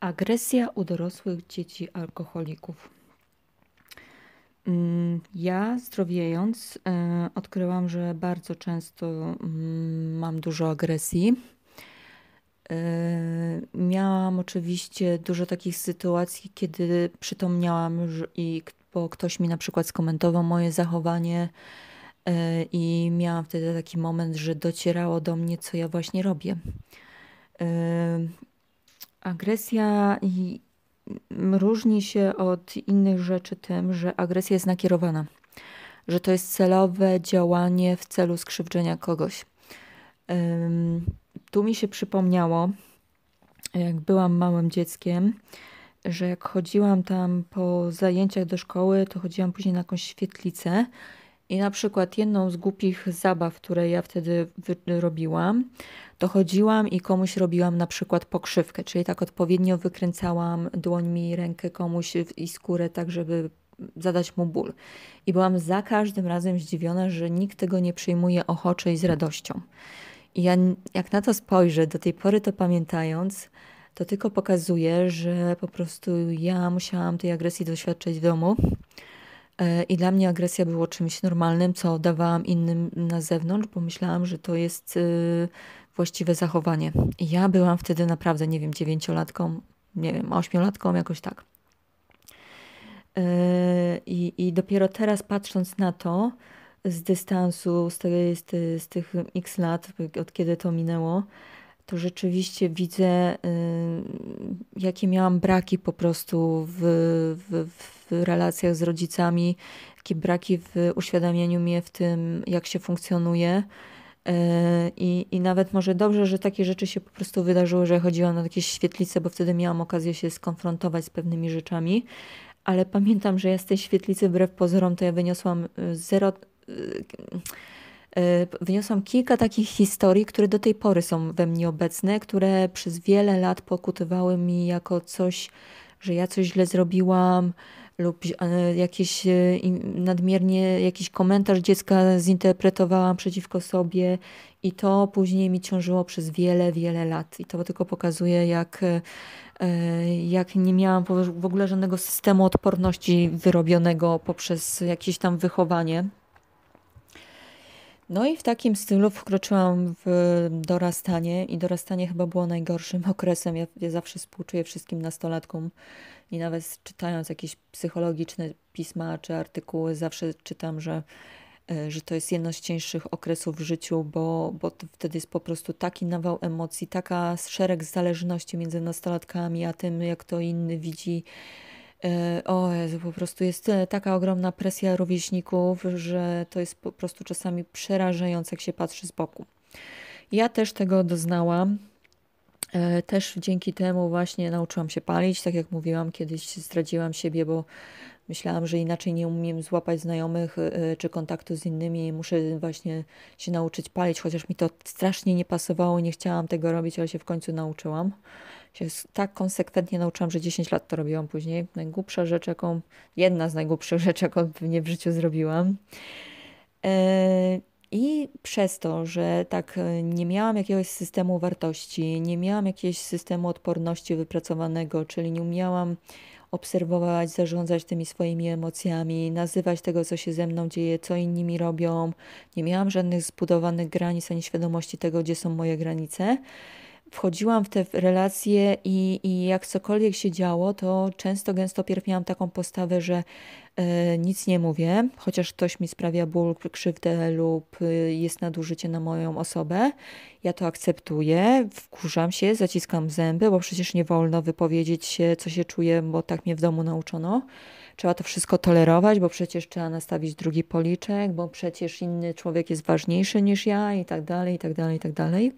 Agresja u dorosłych dzieci alkoholików. Mm, ja zdrowiejąc, e, odkryłam, że bardzo często mm, mam dużo agresji. E, miałam oczywiście dużo takich sytuacji, kiedy przytomniałam i bo ktoś mi na przykład skomentował moje zachowanie e, i miałam wtedy taki moment, że docierało do mnie, co ja właśnie robię. Agresja różni się od innych rzeczy tym, że agresja jest nakierowana, że to jest celowe działanie w celu skrzywdzenia kogoś. tu mi się przypomniało, jak byłam małym dzieckiem, że jak chodziłam tam po zajęciach do szkoły, to chodziłam później na jakąś świetlicę i na przykład jedną z głupich zabaw, które ja wtedy robiłam, to chodziłam i komuś robiłam na przykład pokrzywkę, czyli tak odpowiednio wykręcałam dłońmi rękę komuś i skórę, tak żeby zadać mu ból. I byłam za każdym razem zdziwiona, że nikt tego nie przyjmuje ochoczo i z radością. I ja, jak na to spojrzę, do tej pory to pamiętając, to tylko pokazuje, że po prostu ja musiałam tej agresji doświadczać w domu E, I dla mnie agresja było czymś normalnym, co dawałam innym na zewnątrz, bo myślałam, że to jest y, właściwe zachowanie. I ja byłam wtedy naprawdę, nie wiem, dziewięciolatką, nie wiem, ośmiolatką, jakoś tak. E, I, I dopiero teraz patrząc na to z dystansu, z, tej, z, z tych x lat, od kiedy to minęło, to rzeczywiście widzę, y, jakie miałam braki po prostu w, w, w w relacjach z rodzicami, jakieś braki w uświadamianiu mnie w tym, jak się funkcjonuje. E, I, I nawet może dobrze, że takie rzeczy się po prostu wydarzyły, że chodziłam na takie świetlice, bo wtedy miałam okazję się skonfrontować z pewnymi rzeczami. Ale pamiętam, że ja z tej świetlicy, wbrew pozorom, to ja wyniosłam e, zero e, wyniosłam kilka takich historii, które do tej pory są we mnie obecne, które przez wiele lat pokutywały mi jako coś, że ja coś źle zrobiłam, lub e, jakiś e, nadmiernie jakiś komentarz dziecka zinterpretowałam przeciwko sobie i to później mi ciążyło przez wiele, wiele lat. I to tylko pokazuje, jak, e, jak nie miałam w ogóle żadnego systemu odporności wyrobionego poprzez jakieś tam wychowanie. No i w takim stylu wkroczyłam w dorastanie i dorastanie chyba było najgorszym okresem. Ja, ja zawsze współczuję wszystkim nastolatkom i nawet czytając jakieś psychologiczne pisma czy artykuły, zawsze czytam, że e, że to jest jedno z cieńszych okresów w życiu, bo, bo wtedy jest po prostu taki nawał emocji, taka szereg zależności między nastolatkami, a tym, jak to inny widzi o Jezu, po prostu jest e, taka ogromna presja rówieśników, że to jest po prostu czasami przerażające, jak się patrzy z boku. Ja też tego doznałam. E, też dzięki temu właśnie nauczyłam się palić. Tak jak mówiłam, kiedyś zdradziłam siebie, bo Myślałam, że inaczej nie umiem złapać znajomych y, y, czy kontaktu z innymi, muszę właśnie się nauczyć palić, chociaż mi to strasznie nie pasowało, nie chciałam tego robić, ale się w końcu nauczyłam. Się tak konsekwentnie nauczyłam, że 10 lat to robiłam później. Najgłupsza rzecz, jaką, jedna z najgłupszych rzeczy, jaką pewnie w życiu zrobiłam. E, I przez to, że tak e, nie miałam jakiegoś systemu wartości, nie miałam jakiegoś systemu odporności wypracowanego, czyli nie umiałam obserwować, zarządzać tymi swoimi emocjami, nazywać tego, co się ze mną dzieje, co inni mi robią. Nie miałam żadnych zbudowanych granic ani świadomości tego, gdzie są moje granice wchodziłam w te relacje i, i jak cokolwiek się działo, to często, gęsto pierw miałam taką postawę, że e, nic nie mówię, chociaż ktoś mi sprawia ból, krzywdę lub e, jest nadużycie na moją osobę. Ja to akceptuję, wkurzam się, zaciskam zęby, bo przecież nie wolno wypowiedzieć się, co się czuję, bo tak mnie w domu nauczono. Trzeba to wszystko tolerować, bo przecież trzeba nastawić drugi policzek, bo przecież inny człowiek jest ważniejszy niż ja i tak dalej, i tak dalej, i tak dalej.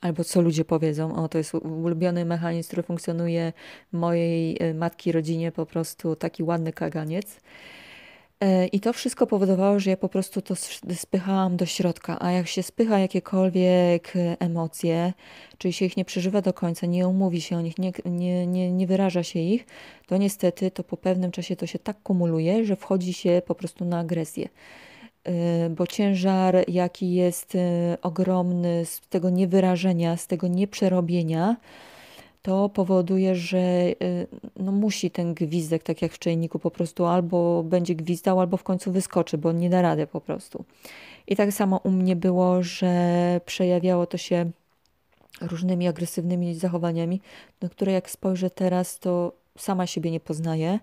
Albo co ludzie powiedzą, o to jest ulubiony mechanizm, który funkcjonuje mojej e, matki, rodzinie, po prostu taki ładny kaganiec. E, I to wszystko powodowało, że ja po prostu to spychałam do środka, a jak się spycha jakiekolwiek e, emocje, czyli się ich nie przeżywa do końca, nie umówi się o nich, nie, nie, nie, nie wyraża się ich, to niestety to po pewnym czasie to się tak kumuluje, że wchodzi się po prostu na agresję. Y, bo ciężar, jaki jest y, ogromny z tego niewyrażenia, z tego nieprzerobienia, to powoduje, że y, no, musi ten gwizdek, tak jak w czajniku, po prostu albo będzie gwizdał, albo w końcu wyskoczy, bo nie da rady po prostu. I tak samo u mnie było, że przejawiało to się różnymi agresywnymi zachowaniami, na które jak spojrzę teraz, to sama siebie nie poznaję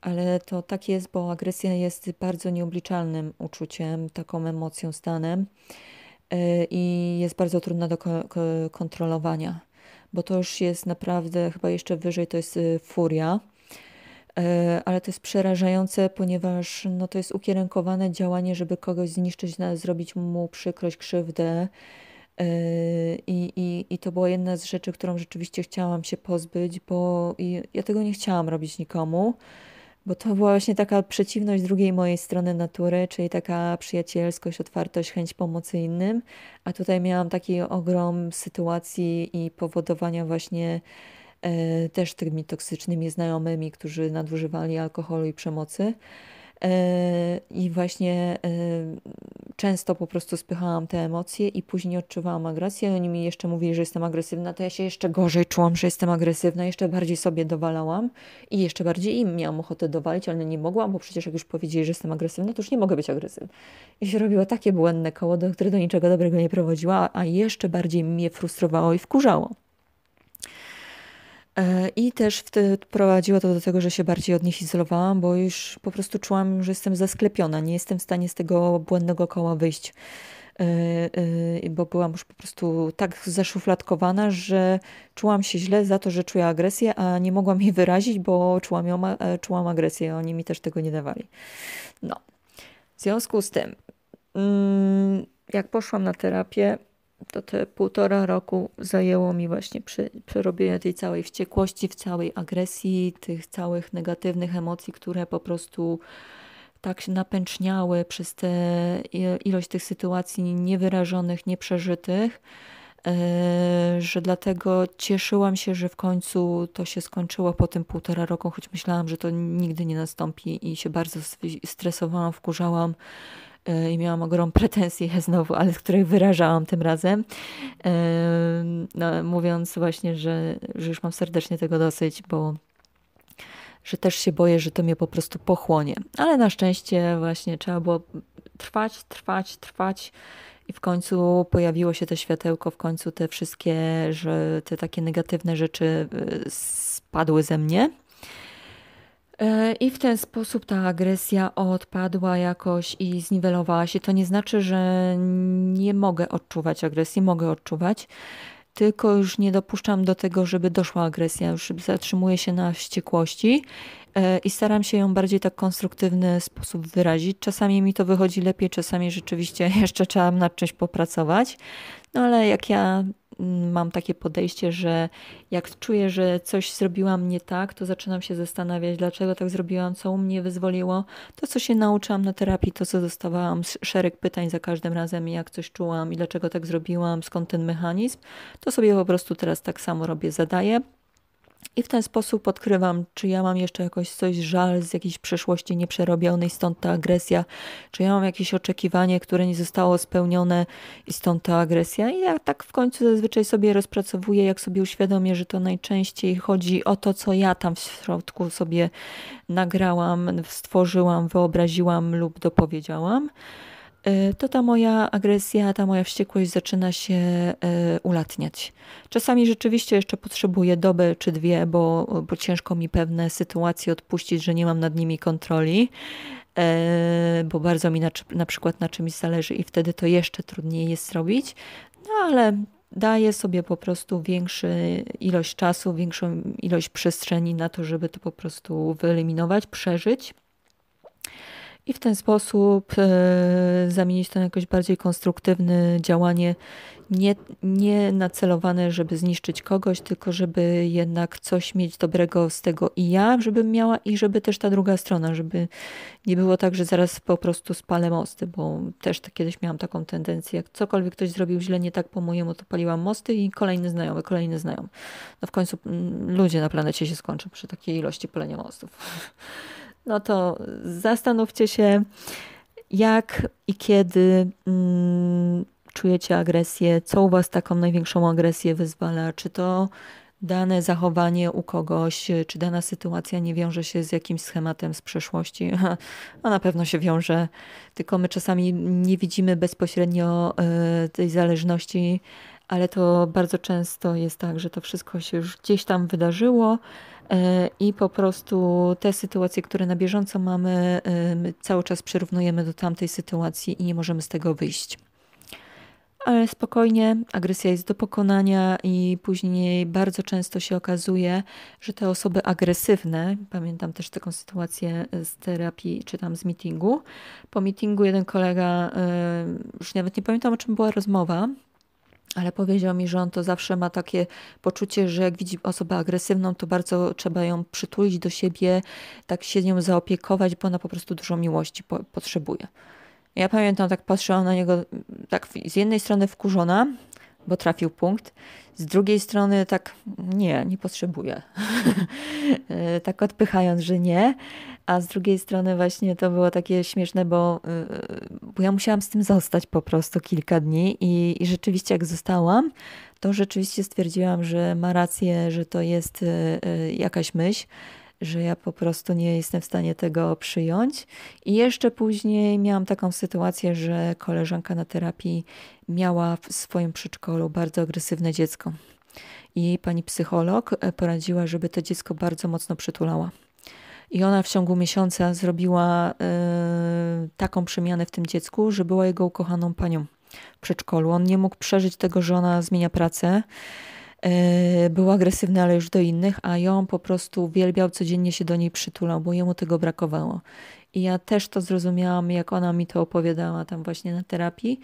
ale to tak jest, bo agresja jest bardzo nieobliczalnym uczuciem, taką emocją, stanem e, i jest bardzo trudna do kontrolowania, bo to już jest naprawdę, chyba jeszcze wyżej to jest e, furia, e, ale to jest przerażające, ponieważ no, to jest ukierunkowane działanie, żeby kogoś zniszczyć, zrobić mu przykrość, krzywdę. I, i, I to była jedna z rzeczy, którą rzeczywiście chciałam się pozbyć, bo ja tego nie chciałam robić nikomu bo to była właśnie taka przeciwność drugiej mojej strony natury, czyli taka przyjacielskość, otwartość, chęć pomocy innym, a tutaj miałam taki ogrom sytuacji i powodowania właśnie e, też tymi toksycznymi znajomymi, którzy nadużywali alkoholu i przemocy. I właśnie y, często po prostu spychałam te emocje i później odczuwałam agresję. Oni mi jeszcze mówili, że jestem agresywna, to ja się jeszcze gorzej czułam, że jestem agresywna, jeszcze bardziej sobie dowalałam i jeszcze bardziej im miałam ochotę dowalić, ale nie mogłam, bo przecież jak już powiedzieli, że jestem agresywna, to już nie mogę być agresywna. I się robiło takie błędne koło, do które do niczego dobrego nie prowadziła, a jeszcze bardziej mnie frustrowało i wkurzało. E, I też wtedy prowadziło to do tego, że się bardziej od nich izolowałam, bo już po prostu czułam, że jestem zasklepiona, nie jestem w stanie z tego błędnego koła wyjść, e, e, bo byłam już po prostu tak zaszufladkowana, że czułam się źle za to, że czuję agresję, a nie mogłam jej wyrazić, bo czułam, ją, czułam agresję, oni mi też tego nie dawali. No, w związku z tym, mm, jak poszłam na terapię, to te półtora roku zajęło mi właśnie przerobienie tej całej wściekłości, w całej agresji, tych całych negatywnych emocji, które po prostu tak się napęczniały przez tę ilość tych sytuacji niewyrażonych, nieprzeżytych, e, że dlatego cieszyłam się, że w końcu to się skończyło po tym półtora roku, choć myślałam, że to nigdy nie nastąpi i się bardzo stresowałam, wkurzałam i miałam ogromną pretensję znowu, ale których wyrażałam tym razem, no, mówiąc właśnie, że, że już mam serdecznie tego dosyć, bo że też się boję, że to mnie po prostu pochłonie. Ale na szczęście właśnie trzeba było trwać, trwać, trwać. I w końcu pojawiło się to światełko, w końcu te wszystkie, że te takie negatywne rzeczy e, spadły ze mnie. E, I w ten sposób ta agresja odpadła jakoś i zniwelowała się. To nie znaczy, że nie mogę odczuwać agresji, mogę odczuwać, tylko już nie dopuszczam do tego, żeby doszła agresja. Już zatrzymuję się na wściekłości e, i staram się ją bardziej tak konstruktywny sposób wyrazić. Czasami mi to wychodzi lepiej, czasami rzeczywiście jeszcze trzeba nad czymś popracować. No ale jak ja Mm, mam takie podejście, że jak czuję, że coś zrobiłam nie tak, to zaczynam się zastanawiać, dlaczego tak zrobiłam, co u mnie wyzwoliło. To, co się nauczyłam na terapii, to, co dostawałam, szereg pytań za każdym razem, jak coś czułam i dlaczego tak zrobiłam, skąd ten mechanizm, to sobie po prostu teraz tak samo robię, zadaję. I w ten sposób odkrywam, czy ja mam jeszcze jakoś coś żal z jakiejś przeszłości nieprzerobionej, stąd ta agresja, czy ja mam jakieś oczekiwanie, które nie zostało spełnione i stąd ta agresja. I ja tak w końcu zazwyczaj sobie rozpracowuję, jak sobie uświadomię, że to najczęściej chodzi o to, co ja tam w środku sobie nagrałam, stworzyłam, wyobraziłam lub dopowiedziałam. Y, to ta moja agresja, ta moja wściekłość zaczyna się y, ulatniać. Czasami rzeczywiście jeszcze potrzebuję doby czy dwie, bo, bo ciężko mi pewne sytuacje odpuścić, że nie mam nad nimi kontroli, y, bo bardzo mi na, na przykład na czymś zależy i wtedy to jeszcze trudniej jest zrobić, no ale daję sobie po prostu większą ilość czasu, większą ilość przestrzeni na to, żeby to po prostu wyeliminować, przeżyć i w ten sposób e, zamienić to na jakoś bardziej konstruktywne działanie, nie, nie nacelowane, żeby zniszczyć kogoś, tylko żeby jednak coś mieć dobrego z tego i ja, żebym miała i żeby też ta druga strona, żeby nie było tak, że zaraz po prostu spalę mosty, bo też tak kiedyś miałam taką tendencję, jak cokolwiek ktoś zrobił źle, nie tak po mojemu, to paliłam mosty i kolejny znajomy, kolejny znajomy. No w końcu mm, ludzie na planecie się skończą przy takiej ilości palenia mostów. no to zastanówcie się, jak i kiedy mm, czujecie agresję, co u Was taką największą agresję wyzwala, czy to dane zachowanie u kogoś, czy dana sytuacja nie wiąże się z jakimś schematem z przeszłości, a no, na pewno się wiąże, tylko my czasami nie widzimy bezpośrednio e, tej zależności, ale to bardzo często jest tak, że to wszystko się już gdzieś tam wydarzyło, E, i po prostu te sytuacje, które na bieżąco mamy, cały czas przyrównujemy do tamtej sytuacji i nie możemy z tego wyjść. Ale spokojnie, agresja jest do pokonania, i później bardzo często się okazuje, że te osoby agresywne, pamiętam też taką sytuację z terapii czy tam z meetingu. Po meetingu jeden kolega, już nawet nie pamiętam o czym była rozmowa, ale powiedział mi, że on to zawsze ma takie poczucie, że jak widzi osobę agresywną, to bardzo trzeba ją przytulić do siebie, tak się nią zaopiekować, bo ona po prostu dużo miłości po potrzebuje. Ja pamiętam, tak patrzyłam na niego, mm, tak z jednej strony wkurzona, bo trafił punkt. Z drugiej strony tak nie, nie potrzebuję. E, tak odpychając, że nie. A z drugiej strony właśnie to było takie śmieszne, bo, e, bo ja musiałam z tym zostać po prostu kilka dni i, i rzeczywiście jak zostałam, to rzeczywiście stwierdziłam, że ma rację, że to jest e, jakaś myśl że ja po prostu nie jestem w stanie tego przyjąć. I jeszcze później miałam taką sytuację, że koleżanka na terapii miała w swoim przedszkolu bardzo agresywne dziecko. I pani psycholog e, poradziła, żeby to dziecko bardzo mocno przytulała. I ona w ciągu miesiąca zrobiła e, taką przemianę w tym dziecku, że była jego ukochaną panią w przedszkolu. On nie mógł przeżyć tego, że ona zmienia pracę. E, był agresywny, ale już do innych, a ją po prostu uwielbiał, codziennie się do niej przytulał, bo jemu tego brakowało. I ja też to zrozumiałam, jak ona mi to opowiadała tam właśnie na terapii,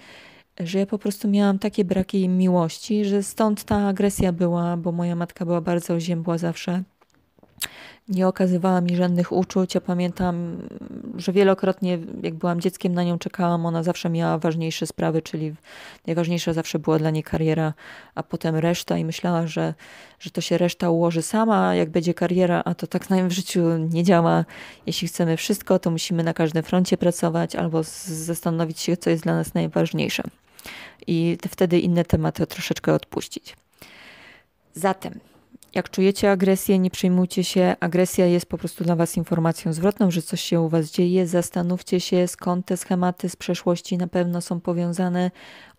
że ja po prostu miałam takie braki miłości, że stąd ta agresja była, bo moja matka była bardzo ziębła zawsze nie okazywała mi żadnych uczuć. Ja pamiętam, że wielokrotnie, jak byłam dzieckiem, na nią czekałam. Ona zawsze miała ważniejsze sprawy, czyli najważniejsza zawsze była dla niej kariera, a potem reszta, i myślała, że, że to się reszta ułoży sama, jak będzie kariera, a to tak nam w życiu nie działa. Jeśli chcemy wszystko, to musimy na każdym froncie pracować albo zastanowić się, co jest dla nas najważniejsze. I wtedy inne tematy troszeczkę odpuścić. Zatem jak czujecie agresję, nie przejmujcie się. Agresja jest po prostu dla Was informacją zwrotną, że coś się u Was dzieje. Zastanówcie się, skąd te schematy z przeszłości na pewno są powiązane.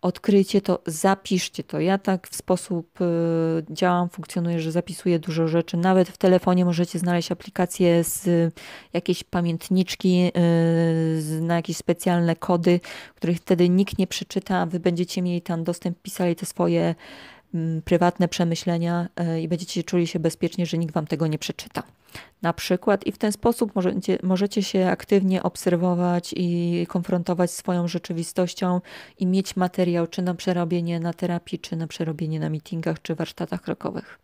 Odkryjcie to, zapiszcie to. Ja tak w sposób y, działam, funkcjonuję, że zapisuję dużo rzeczy. Nawet w telefonie możecie znaleźć aplikacje z y, jakiejś pamiętniczki, y, na jakieś specjalne kody, których wtedy nikt nie przeczyta. Wy będziecie mieli tam dostęp, pisali te swoje Mm, prywatne przemyślenia e, i będziecie czuli się bezpiecznie, że nikt wam tego nie przeczyta. Na przykład, i w ten sposób możecie, możecie się aktywnie obserwować i konfrontować swoją rzeczywistością i mieć materiał czy na przerobienie na terapii, czy na przerobienie na meetingach, czy warsztatach krokowych.